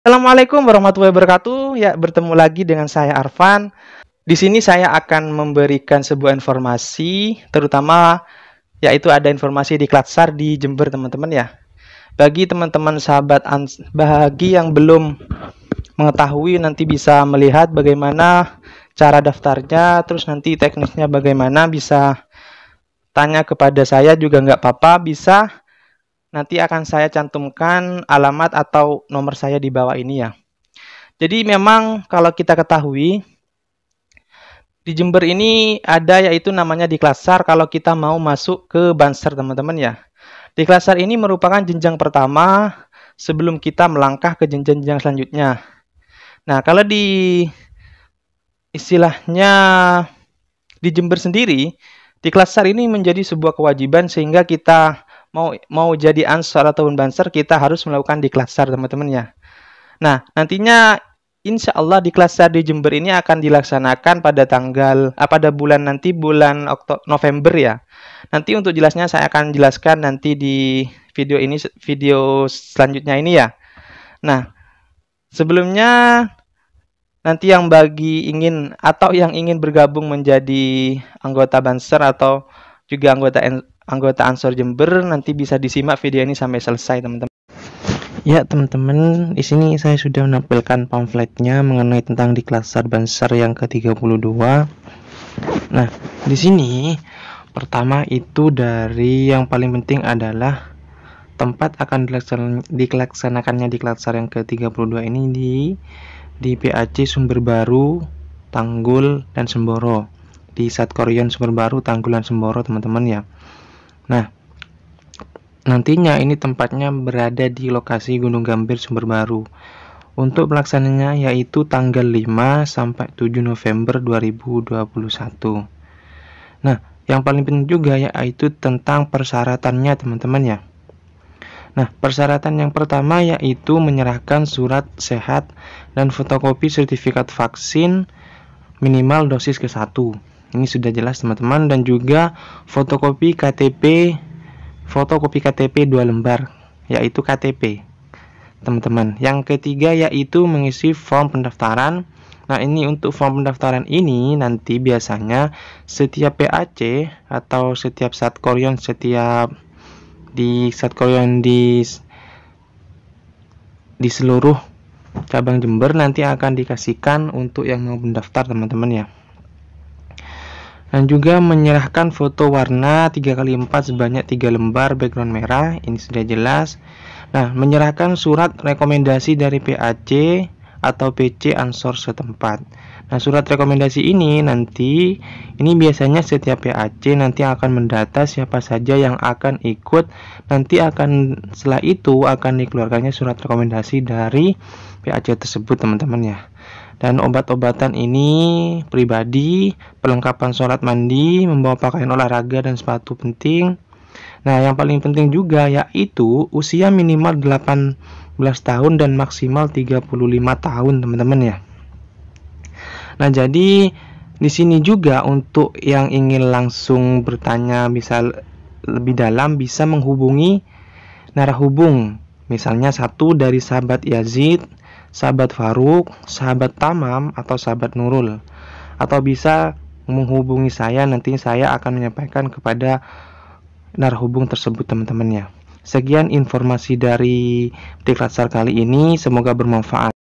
Assalamualaikum warahmatullahi wabarakatuh. Ya, bertemu lagi dengan saya Arfan. Di sini saya akan memberikan sebuah informasi terutama yaitu ada informasi di Klatsar di Jember teman-teman ya. Bagi teman-teman sahabat ans bagi yang belum mengetahui nanti bisa melihat bagaimana cara daftarnya, terus nanti teknisnya bagaimana bisa tanya kepada saya juga nggak apa-apa, bisa nanti akan saya cantumkan alamat atau nomor saya di bawah ini ya. Jadi memang kalau kita ketahui di Jember ini ada yaitu namanya diklasar kalau kita mau masuk ke Banser teman-teman ya. Diklasar ini merupakan jenjang pertama sebelum kita melangkah ke jenjang-jenjang selanjutnya. Nah, kalau di istilahnya di Jember sendiri, diklasar ini menjadi sebuah kewajiban sehingga kita mau mau jadi ansor ataupun banser kita harus melakukan diklasar teman-teman ya. Nah, nantinya insya Allah di kelas di Jember ini akan dilaksanakan pada tanggal ah, pada bulan nanti bulan Oktober November ya. Nanti untuk jelasnya saya akan jelaskan nanti di video ini video selanjutnya ini ya. Nah, sebelumnya nanti yang bagi ingin atau yang ingin bergabung menjadi anggota Banser atau juga anggota anggota Ansor Jember nanti bisa disimak video ini sampai selesai teman-teman. Ya teman-teman, di sini saya sudah menampilkan pamfletnya mengenai tentang di diklasar Bansar yang ke-32. Nah, di sini pertama itu dari yang paling penting adalah tempat akan dilaksanakannya di diklasar yang ke-32 ini di di PAC Sumber Baru, Tanggul dan Semboro. Di Satkorion Sumber Baru, Tanggul dan Semboro, teman-teman ya. Nah, Nantinya ini tempatnya berada di lokasi Gunung Gambir Sumber Baru. Untuk pelaksananya yaitu tanggal 5 sampai 7 November 2021. Nah, yang paling penting juga yaitu tentang persyaratannya teman-teman ya. Nah, persyaratan yang pertama yaitu menyerahkan surat sehat dan fotokopi sertifikat vaksin minimal dosis ke-1. Ini sudah jelas teman-teman dan juga fotokopi KTP fotokopi KTP dua lembar, yaitu KTP. Teman-teman, yang ketiga yaitu mengisi form pendaftaran. Nah, ini untuk form pendaftaran ini nanti biasanya setiap PAC atau setiap Satkoryon setiap di Satkoryon di di seluruh cabang Jember nanti akan dikasihkan untuk yang mau mendaftar teman-teman ya dan juga menyerahkan foto warna 3x4 sebanyak 3 lembar background merah ini sudah jelas nah menyerahkan surat rekomendasi dari PAC atau PC ansor setempat nah surat rekomendasi ini nanti ini biasanya setiap PAC nanti akan mendata siapa saja yang akan ikut nanti akan setelah itu akan dikeluarkannya surat rekomendasi dari PAC tersebut teman-teman ya dan obat-obatan ini pribadi, perlengkapan sholat mandi, membawa pakaian olahraga dan sepatu penting. Nah, yang paling penting juga yaitu usia minimal 18 tahun dan maksimal 35 tahun, teman-teman ya. Nah, jadi di sini juga untuk yang ingin langsung bertanya bisa lebih dalam bisa menghubungi narah hubung, misalnya satu dari sahabat Yazid sahabat Faruk, sahabat Tamam, atau sahabat Nurul. Atau bisa menghubungi saya, nanti saya akan menyampaikan kepada narhubung tersebut teman-temannya. Sekian informasi dari Tiklasar kali ini, semoga bermanfaat.